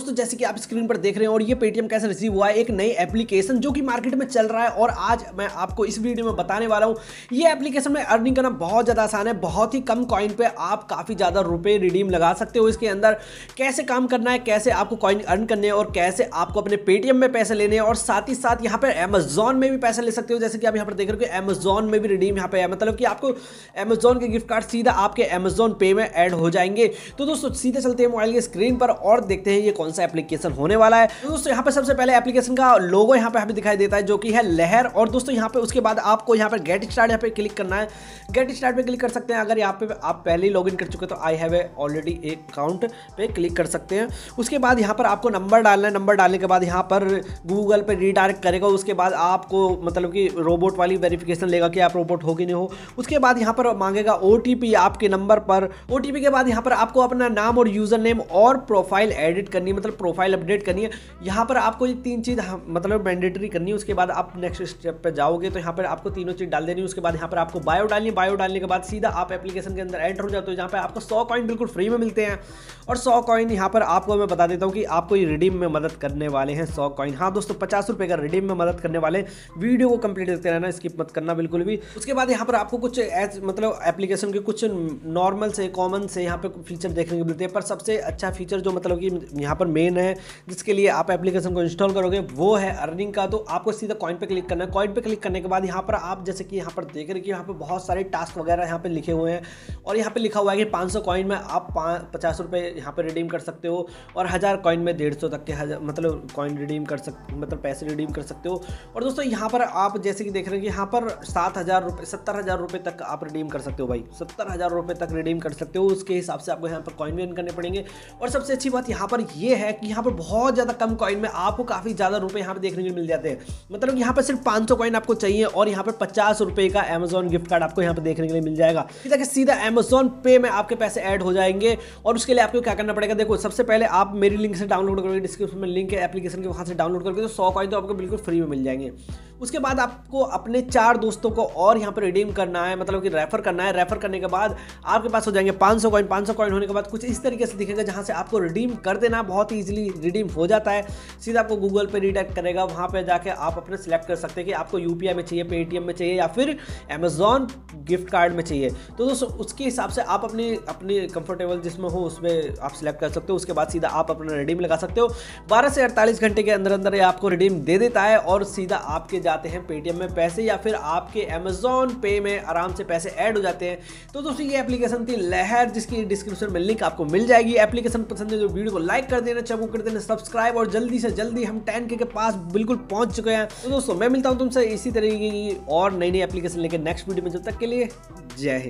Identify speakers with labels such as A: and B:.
A: दोस्तों जैसे कि आप स्क्रीन पर देख रहे हैं और ये पेटीएम कैसे रिसीव हुआ है एक नई एप्लीकेशन जो कि मार्केट में चल रहा है और आज मैं आपको इस वीडियो में बताने वाला हूँ ये एप्लीकेशन में अर्निंग करना बहुत ज़्यादा आसान है बहुत ही कम कॉइन पे आप काफ़ी ज़्यादा रुपए रिडीम लगा सकते हो इसके अंदर कैसे काम करना है कैसे आपको कॉइन अर्न करने हैं और कैसे आपको अपने पेटीएम में पैसे लेने हैं और साथ ही साथ यहाँ पर अमेजोन में भी पैसे ले सकते हो जैसे कि आप यहाँ पर देख रहे हो अमेजोन में भी रिडीम यहाँ पे है मतलब कि आपको अमेजोन के गिफ्ट कार्ड सीधा आपके अमेजोन पे में एड हो जाएंगे तो दोस्तों सीधे चलते हैं मोबाइल के स्क्रीन पर और देखते हैं ये कौन कौन सा एप्लीकेशन होने वाला है दोस्तों यहाँ पे सबसे पहले एप्लीकेशन का लोगो यहाँ पे हमें दिखाई देता है जो कि है लहर और दोस्तों यहाँ पे उसके बाद आपको यहाँ पे गेट स्टार्ट यहाँ पे क्लिक करना है गेट स्टार्ट पे क्लिक कर सकते हैं अगर यहाँ पे आप पहले ही लॉगिन कर चुके तो आई हैव ऑलरेडी एक अकाउंट पे क्लिक कर सकते हैं उसके बाद यहाँ पर आपको नंबर डालना है नंबर डालने के बाद यहाँ पर गूगल पर रिडायरेक्ट करेगा उसके बाद आपको मतलब कि रोबोट वाली वेरिफिकेशन लेगा कि आप रोबोट हो कि नहीं हो उसके बाद यहाँ पर मांगेगा ओ आपके नंबर पर ओ के बाद यहाँ पर आपको अपना नाम और यूज़र नेम और प्रोफाइल एडिट करनी मतलब प्रोफाइल अपडेट करनी है यहाँ पर आपको ये तीन चीज़ मतलब मैंडेटरी करनी है उसके बाद आप नेक्स्ट स्टेप पर जाओगे तो यहाँ पर आपको तीनों चीज़ डाल देनी है उसके बाद यहाँ पर आपको बायो डालनी बायो डालने के बाद सीधा आप एप्लीकेशन के अंदर एंटर हो जाते हो जहाँ पर आपको सौ कॉइन बिल्कुल फ्री में मिलते हैं और सौ कॉइन यहाँ पर आपको मैं बता देता हूँ कि आपको ये रिडीम में मदद करने वाले हैं सौ कॉइन हाँ दोस्तों पचास रुपये का रिडीम में मदद करने वाले वीडियो को कंप्लीट देखते रहना स्किप मत करना बिल्कुल भी उसके बाद यहाँ पर आपको कुछ एज मतलब एप्लीकेशन के कुछ नॉर्मल से कॉमन से यहाँ पर फीचर देखने को मिलते हैं पर सबसे अच्छा फीचर जो मतलब कि यहाँ पर मेन है जिसके लिए आप एप्लीकेशन को इंस्टॉल करोगे वो है अर्निंग का तो आपको सीधा कॉइन पे क्लिक करना है कॉइन पे क्लिक करने के बाद यहाँ पर आप जैसे कि यहाँ पर देख रहे हैं कि यहाँ पर बहुत सारे टास्क वगैरह यहाँ पे लिखे हुए हैं और यहाँ पे लिखा हुआ है कि सौ कॉइन में आप पचास रुपये यहाँ पर रिडीम कर सकते हो और हज़ार कॉइन में डेढ़ सौ तक के मतलब कॉइन रिडीम कर सक मतलब पैसे रिडीम कर सकते हो और दोस्तों यहाँ पर आप जैसे कि देख रहे हैं कि यहाँ पर सात हज़ार रुपये सत्तर हज़ार रुपये तक आप रिडीम कर सकते हो भाई सत्तर हज़ार रुपये तक रिडीम कर सकते हो उसके हिसाब से आपको यहाँ पर कॉइन भी अर्न करने पड़ेंगे और सबसे अच्छी बात यहाँ पर ये है कि यहाँ पर बहुत ज़्यादा कम कॉइन में आपको काफ़ी ज़्यादा रुपये यहाँ पर देखने को मिल जाते हैं मतलब यहाँ पर सिर्फ पाँच कॉइन आपको चाहिए और यहाँ पर पचास का अमेजोन गिफ्ट कार्ड आपको यहाँ पर देखने के लिए मिल जाएगा ताकि सीधा अमेजोन पे में आपके पैसे ऐड हो जाएंगे और उसके लिए आपको क्या करना पड़ेगा देखो सबसे पहले आप मेरी लिंक से डाउनलोड करोगे डिस्क्रिप्शन में लिंक है एप्लीकेशन के वहाँ से डाउनलोड करके तो सौ कॉइन तो आपको बिल्कुल फ्री में मिल जाएंगे उसके बाद आपको अपने चार दोस्तों को और यहाँ पर रिडीम करना है मतलब कि रेफर करना है रेफर करने के बाद आपके पास हो जाएंगे 500 कॉइन पाँच कॉइन होने के बाद कुछ इस तरीके से दिखेगा जहाँ से आपको रिडीम कर देना बहुत ईजिली रिडीम हो जाता है सीधा आपको गूगल पे रिडेक्ट करेगा वहाँ पर जाके आप अपने सेलेक्ट कर सकते हैं कि आपको यू में चाहिए पेटीएम में चाहिए या फिर अमेजोन गिफ्ट कार्ड में चाहिए तो दोस्तों उसके हिसाब से आप अपनी अपनी कंफर्टेबल जिसमें हो उसमें आप सिलेक्ट कर सकते हो उसके बाद सीधा आप अपना रिडीम लगा सकते हो बारह से अड़तालीस घंटे के अंदर अंदर ये आपको रिडीम दे देता है और सीधा आपके जाते हैं पेटीएम में पैसे या फिर आपके अमेजोन पे में आराम से पैसे ऐड हो जाते हैं तो दोस्तों ये एप्लीकेशन थी लहर जिसकी डिस्क्रिप्शन में लिंक आपको मिल जाएगी एप्लीकेशन पसंद है तो वीडियो को लाइक कर देना चबू कर देना सब्सक्राइब और जल्दी से जल्दी हम टेन के पास बिल्कुल पहुंच चुके हैं तो दोस्तों मैं मिलता हूँ तुमसे इसी तरीके की और नई नई एप्लीकेशन लेकर नेक्स्ट वीडियो में जब तक के लिए जय हिंद